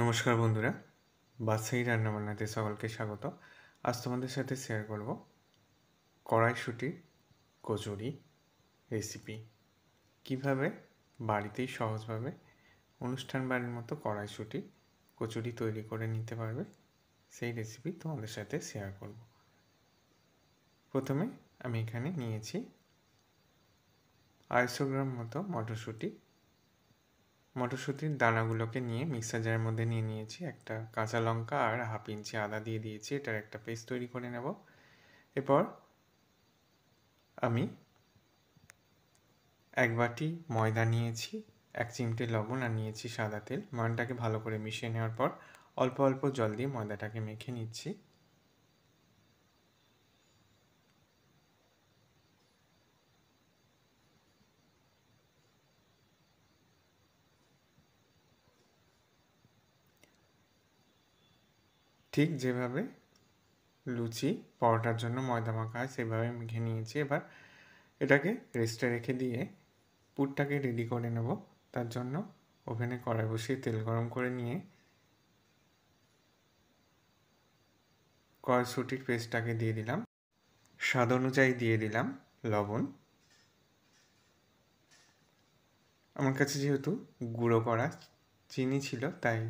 নমস্কার বন্ধুরা বাসাই রান্নাবান্নাতে সকলকে স্বাগত আজ তোমাদের সাথে শেয়ার করব কড়াইশুটির কচুরি রেসিপি কিভাবে বাড়িতেই সহজভাবে অনুষ্ঠান বাড়ির মতো কড়াইশুটি কচুরি তৈরি করে নিতে পারবে সেই রেসিপি তোমাদের সাথে শেয়ার করব প্রথমে আমি এখানে নিয়েছি আড়াইশো গ্রাম মতো মটরশুঁটি মটরশুঁটির দানাগুলোকে নিয়ে মিক্সার জারের মধ্যে নিয়ে নিয়েছি একটা কাঁচা লঙ্কা আর হাফ ইঞ্চি আদা দিয়ে দিয়েছি এটার একটা পেস্ট তৈরি করে নেব এরপর আমি এক বাটি ময়দা নিয়েছি এক চিমটে লবণ আর নিয়েছি সাদা তেল ময়নটাকে ভালো করে মিশিয়ে নেওয়ার পর অল্প অল্প জল দিয়ে ময়দাটাকে মেখে নিচ্ছি ঠিক যেভাবে লুচি পরোটার জন্য ময়দা মাখা হয় সেভাবে মেখে নিয়েছি এবার এটাকে রেস্টে রেখে দিয়ে পুরটাকে রেডি করে নেব তার জন্য ওভেনে কড়াই বসিয়ে তেল গরম করে নিয়ে কড়াইশুটির পেস্টটাকে দিয়ে দিলাম স্বাদ অনুযায়ী দিয়ে দিলাম লবণ আমার কাছে যেহেতু গুঁড়ো করা চিনি ছিল তাই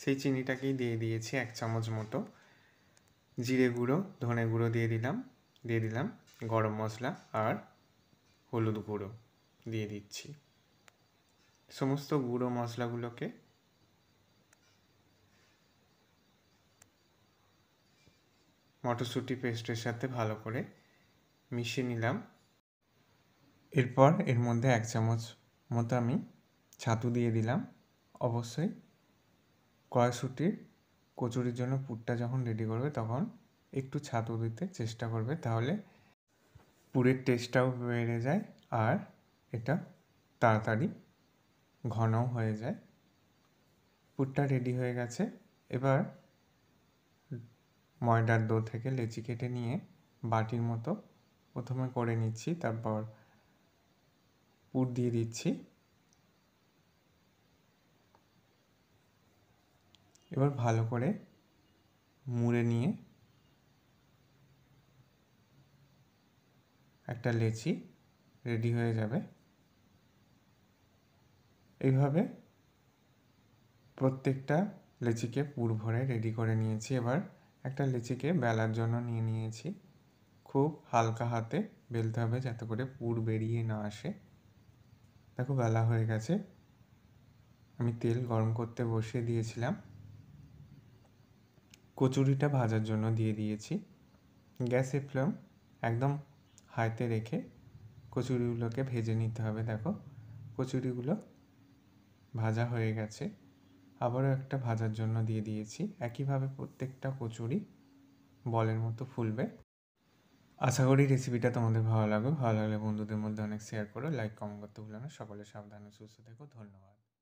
সেই চিনিটাকেই দিয়ে দিয়েছি এক চামচ মতো জিরে গুঁড়ো ধনে গুঁড়ো দিয়ে দিলাম দিয়ে দিলাম গরম মশলা আর হলুদ গুঁড়ো দিয়ে দিচ্ছি সমস্ত গুঁড়ো মশলাগুলোকে মটরশুঁটি পেস্টের সাথে ভালো করে মিশিয়ে নিলাম এরপর এর মধ্যে এক চামচ মতো আমি ছাতু দিয়ে দিলাম অবশ্যই কড়াশুটির কচুরির জন্য পুরটা যখন রেডি করবে তখন একটু ছাতু দিতে চেষ্টা করবে তাহলে পুরের টেস্টটাও বেড়ে যায় আর এটা তাড়াতাড়ি ঘনও হয়ে যায় পুরটা রেডি হয়ে গেছে এবার ময়দার দো থেকে লেচি কেটে নিয়ে বাটির মতো প্রথমে করে নিচ্ছি তারপর পুর দিয়ে দিচ্ছি এবার ভালো করে মুড়ে নিয়ে একটা লেচি রেডি হয়ে যাবে এইভাবে প্রত্যেকটা লেচিকে পুর ভরে রেডি করে নিয়েছি এবার একটা লেচিকে বেলার জন্য নিয়ে নিয়েছি খুব হালকা হাতে বেলতে হবে যাতে করে পুর বেরিয়ে না আসে দেখো বেলা হয়ে গেছে আমি তেল গরম করতে বসিয়ে দিয়েছিলাম কচুরিটা ভাজার জন্য দিয়ে দিয়েছি গ্যাসের ফ্লেম একদম হাইতে রেখে কচুরিগুলোকে ভেজে নিতে হবে দেখো কচুরিগুলো ভাজা হয়ে গেছে আবারও একটা ভাজার জন্য দিয়ে দিয়েছি একইভাবে প্রত্যেকটা কচুরি বলের মতো ফুলবে আশা করি রেসিপিটা তোমাদের ভালো লাগবে ভালো লাগলে বন্ধুদের মধ্যে অনেক শেয়ার করো লাইক কমেন্ট করতে ভুলো না সকলে সাবধানে সুস্থ থেকো ধন্যবাদ